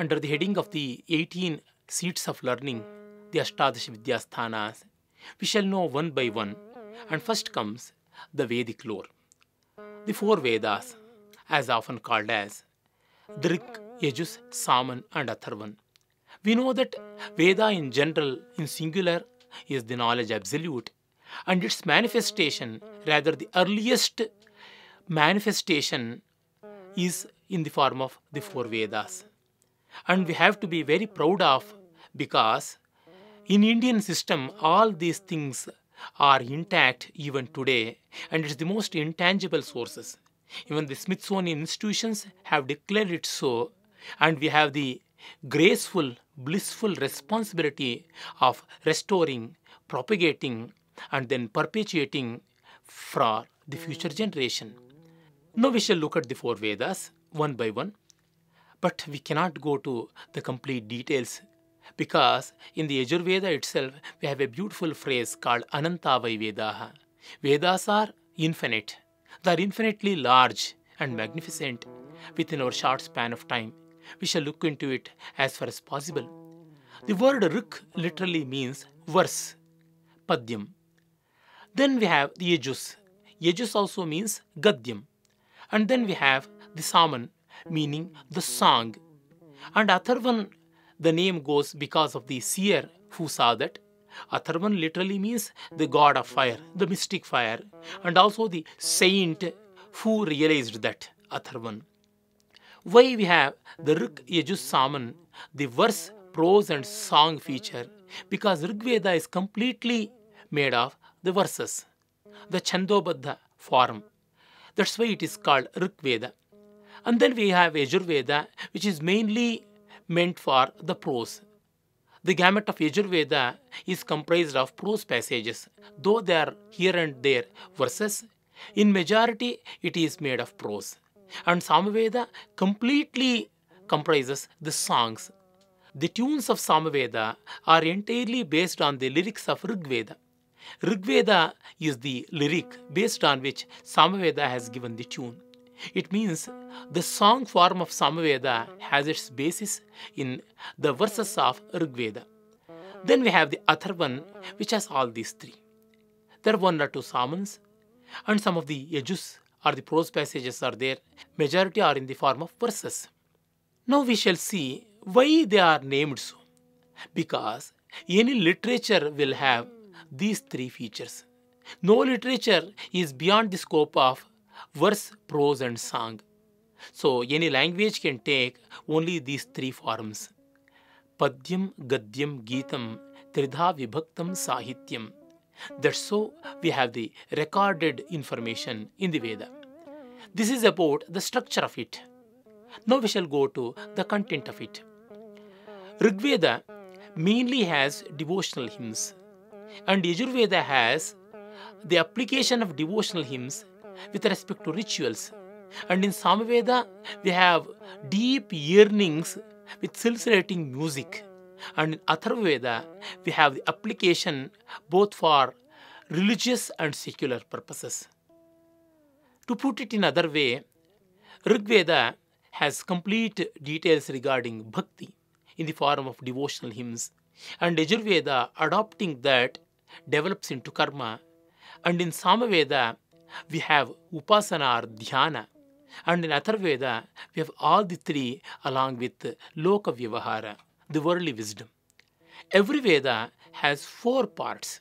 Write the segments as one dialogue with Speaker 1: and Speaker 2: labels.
Speaker 1: Under the heading of the 18 Seats of Learning, the Ashtadash Vidyasthanas, we shall know one by one, and first comes the Vedic lore. The four Vedas, as often called as Drik, Yajus, Saman, and Atharvan. We know that Veda in general, in singular, is the knowledge absolute, and its manifestation, rather the earliest manifestation, is in the form of the four Vedas and we have to be very proud of because in Indian system all these things are intact even today and it's the most intangible sources. Even the Smithsonian institutions have declared it so and we have the graceful, blissful responsibility of restoring, propagating and then perpetuating for the future generation. Now we shall look at the four Vedas one by one. But we cannot go to the complete details because in the Ayurveda itself we have a beautiful phrase called Anantavai Vedaha. Vedas are infinite. They are infinitely large and magnificent within our short span of time. We shall look into it as far as possible. The word Ruk literally means verse, Padyam. Then we have the Yajus. Yajus also means Gadyam. And then we have the Saman meaning the song. And Atharvan, the name goes because of the seer who saw that. Atharvan literally means the god of fire, the mystic fire, and also the saint who realized that Atharvan. Why we have the Rig Yajus Saman, the verse, prose, and song feature? Because Rigveda is completely made of the verses, the Chandobadha form. That's why it is called Rigveda. And then we have Yajurveda, which is mainly meant for the prose. The gamut of Yajurveda is comprised of prose passages, though they are here and there verses. In majority, it is made of prose. And Samaveda completely comprises the songs. The tunes of Samaveda are entirely based on the lyrics of Rigveda. Rigveda is the lyric based on which Samaveda has given the tune. It means the song form of Samaveda has its basis in the verses of Rigveda. Then we have the Atharvan, which has all these three. There are one or two Samans, and some of the Yajus or the prose passages are there. Majority are in the form of verses. Now we shall see why they are named so. Because any literature will have these three features. No literature is beyond the scope of verse, prose, and song. So any language can take only these three forms. Padyam, Gadyam, gītam, Tridha Vibhaktam Sahityam. That's so we have the recorded information in the Veda. This is about the structure of it. Now we shall go to the content of it. Rigveda mainly has devotional hymns, and Yajurveda has the application of devotional hymns with respect to rituals. And in Samaveda, we have deep yearnings with pulsating music. And in Atharvaveda, we have the application both for religious and secular purposes. To put it in another way, Rigveda has complete details regarding bhakti in the form of devotional hymns, and Yajurveda adopting that develops into karma, and in Samaveda we have upasana or dhyana. And in Atharveda, we have all the three along with Loka the worldly wisdom. Every Veda has four parts.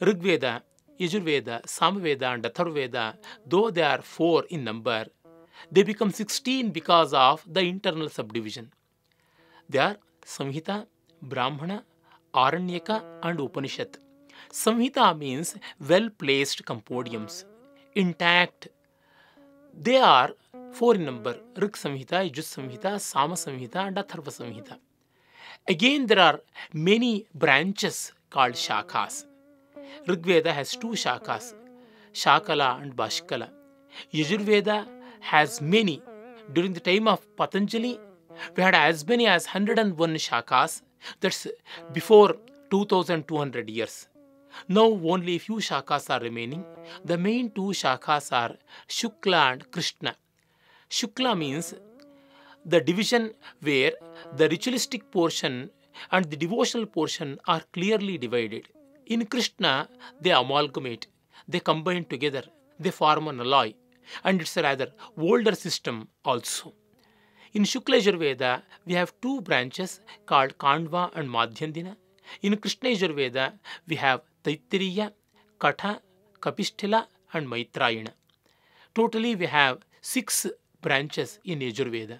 Speaker 1: Rigveda, Yajurveda, Samaveda, and Atharveda, though they are four in number, they become 16 because of the internal subdivision. They are Samhita, Brahmana, Aranyaka, and Upanishad. Samhita means well placed compodiums intact. They are four in number Rig Samhita, Yajus Samhita, Sama Samhita, and Atharva Samhita. Again, there are many branches called Shakas. Rigveda has two Shakas, Shakala and Bashkala. Yajurveda has many. During the time of Patanjali, we had as many as 101 Shakas. That's before 2200 years. Now only few shakas are remaining. The main two shakas are Shukla and Krishna. Shukla means the division where the ritualistic portion and the devotional portion are clearly divided. In Krishna, they amalgamate, they combine together, they form an alloy, and it's a rather older system also. In Shukla Yajurveda, we have two branches called Kandva and Madhyandina. In Krishna Yajurveda, we have Taittiriya, Katha, Kapisthala, and Maitrayana. Totally, we have six branches in Yajurveda.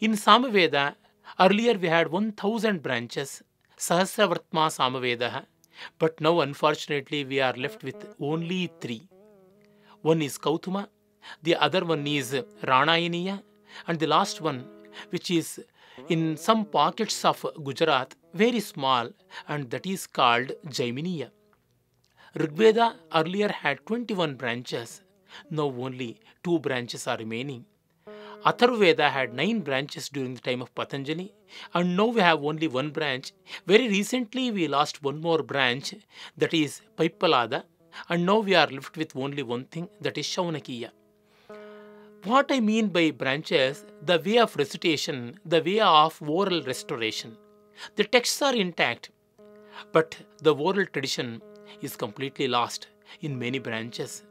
Speaker 1: In Samaveda, earlier we had 1000 branches, Sahasravartma Samaveda, but now unfortunately we are left with only three. One is Kautuma, the other one is Rana Ranayaniya, and the last one, which is in some pockets of Gujarat very small and that is called Jaiminiya. Rigveda earlier had 21 branches. Now only two branches are remaining. Atharvaveda had nine branches during the time of Patanjali, and now we have only one branch. Very recently, we lost one more branch, that is Paipalada, and now we are left with only one thing, that is Shaunakiya. What I mean by branches, the way of recitation, the way of oral restoration. The texts are intact, but the oral tradition is completely lost in many branches.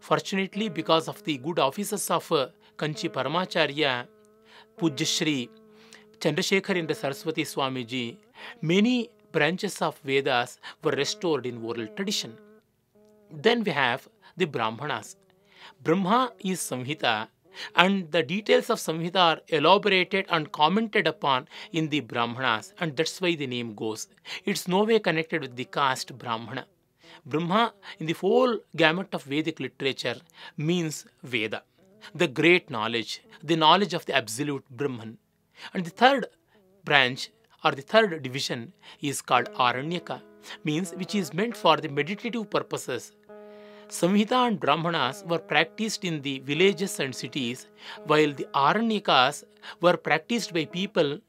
Speaker 1: Fortunately, because of the good offices of uh, Kanchi Paramacharya, Pujya Shri, Chandrasekhar and Saraswati Swamiji, many branches of Vedas were restored in oral tradition. Then we have the Brahmanas. Brahma is Samhita and the details of Samhita are elaborated and commented upon in the Brahmanas and that's why the name goes. It's no way connected with the caste Brahmana. Brahma in the whole gamut of Vedic literature means Veda, the great knowledge, the knowledge of the absolute Brahman. And the third branch or the third division is called Aranyaka, means which is meant for the meditative purposes Samhita and Brahmanas were practiced in the villages and cities, while the Aranyakas were practiced by people,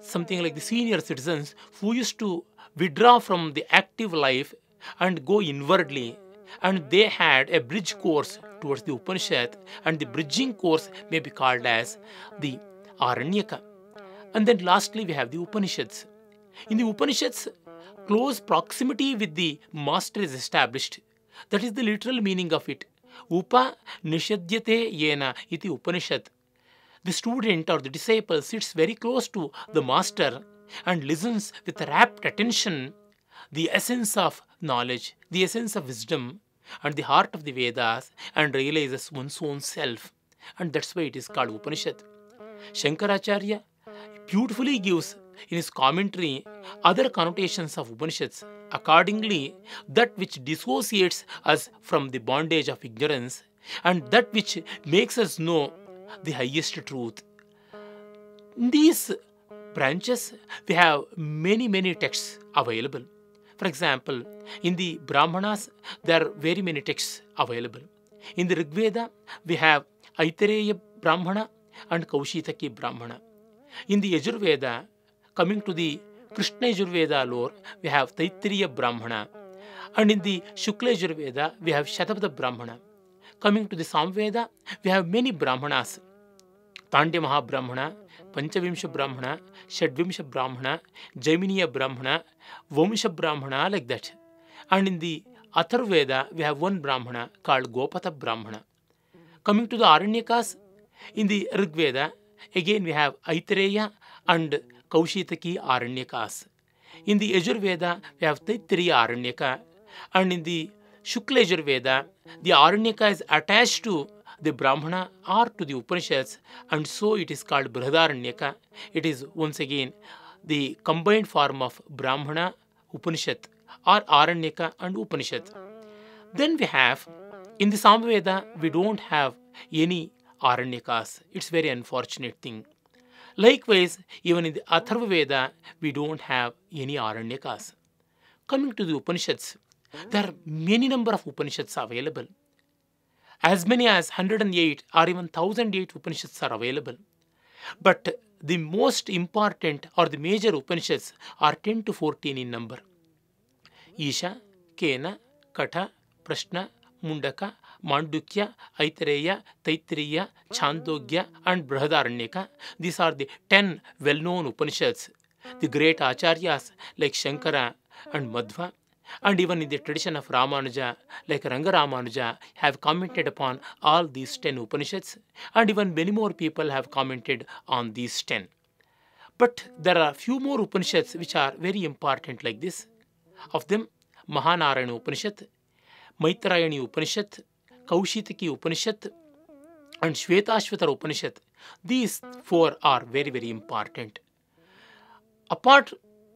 Speaker 1: something like the senior citizens, who used to withdraw from the active life and go inwardly. And they had a bridge course towards the Upanishad, and the bridging course may be called as the Aranyaka. And then lastly, we have the Upanishads. In the Upanishads, close proximity with the master is established that is the literal meaning of it. Upa nishadyate yena iti Upanishad. The student or the disciple sits very close to the master and listens with rapt attention the essence of knowledge, the essence of wisdom, and the heart of the Vedas and realizes one's own self. And that's why it is called Upanishad. Shankaracharya beautifully gives in his commentary, Other Connotations of Upanishads, accordingly, that which dissociates us from the bondage of ignorance and that which makes us know the highest truth. In these branches, we have many, many texts available. For example, in the Brahmanas, there are very many texts available. In the Rigveda, we have Aitareya Brahmana and Kaushitaki Brahmana. In the Yajurveda, coming to the Krishna Yajurveda lore, we have Taittiriya Brahmana. And in the Shukla Yajurveda, we have Shatapada Brahmana. Coming to the Samveda, we have many Brahmanas. Tandya Mahabrahmana, Panchavimsha Brahmana, Shadvimsha Brahmana, Jaminiya Brahmana, Vomisha Brahmana, like that. And in the Atharveda, we have one Brahmana called Gopata Brahmana. Coming to the Aranyakas, in the Rigveda, again we have Aitreya and Kaushitaki Aranyakas. In the Ayurveda, we have Taittiriya Aranyaka, and in the Shukla Yajurveda, the Aranyaka is attached to the Brahmana or to the Upanishads, and so it is called Brihadaranyaka. It is once again the combined form of Brahmana, Upanishad, or Aranyaka and Upanishad. Then we have, in the Samveda, we don't have any Aranyakas. It's very unfortunate thing. Likewise, even in the Atharva Veda, we don't have any Aranyakas. Coming to the Upanishads, there are many number of Upanishads available. As many as 108 or even 1008 Upanishads are available. But the most important or the major Upanishads are 10 to 14 in number. Isha, Kena, Katha, Prashna, Mundaka, Mandukya Aitareya Taittiriya Chandogya and Brihadaranyaka these are the ten well known Upanishads the great acharyas like Shankara and Madhva and even in the tradition of Ramanuja like Ranga Ramanuja have commented upon all these ten Upanishads and even many more people have commented on these ten but there are few more Upanishads which are very important like this of them Mahanarayana उपनिषत् मैत्रायणी उपनिषत् Kaushitaki Upanishad and Shvetashvatara Upanishad. These four are very, very important. Apart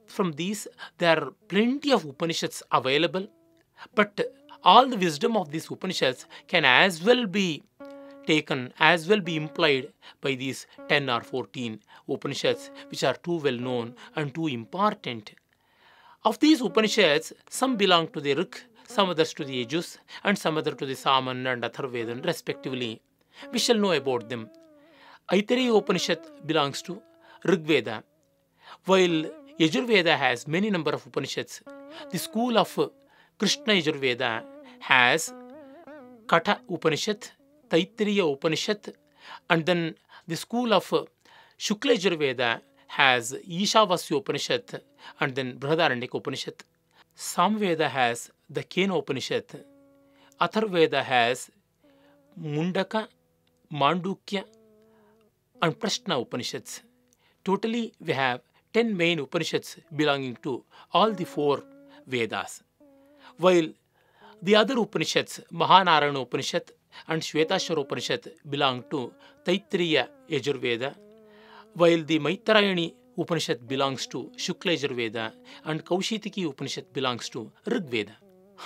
Speaker 1: from these, there are plenty of Upanishads available, but all the wisdom of these Upanishads can as well be taken, as well be implied by these 10 or 14 Upanishads, which are too well known and too important. Of these Upanishads, some belong to the Ruk some others to the Yajus, and some others to the Saman and Atharvedan, respectively. We shall know about them. Aitareya Upanishad belongs to Rigveda, while Yajurveda has many number of Upanishads. The school of Krishna Yajurveda has Katha Upanishad, Taittiriya Upanishad, and then the school of Shukla Yajurveda has Ishavasya Upanishad and then Brihadaranyaka Upanishad. Samveda has the Kena Upanishad. Atharveda has Mundaka, Mandukya, and Prashna Upanishads. Totally, we have 10 main Upanishads belonging to all the four Vedas. While the other Upanishads, Mahanarayana Upanishad and Shvetashvara Upanishad, belong to Taittiriya Yajurveda, while the Maitrayani Upanishad belongs to Shukla Yajurveda and Kaushitiki Upanishad belongs to Rigveda.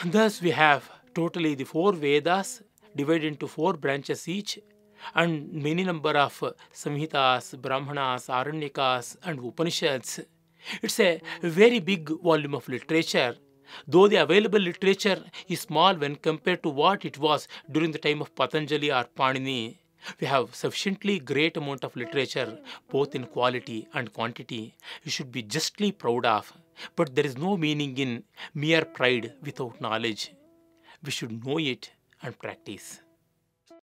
Speaker 1: Thus, we have totally the four Vedas divided into four branches each and many number of Samhitas, Brahmanas, Aranyakas and Upanishads. It's a very big volume of literature, though the available literature is small when compared to what it was during the time of Patanjali or Panini. We have sufficiently great amount of literature, both in quality and quantity, we should be justly proud of. But there is no meaning in mere pride without knowledge. We should know it and practice.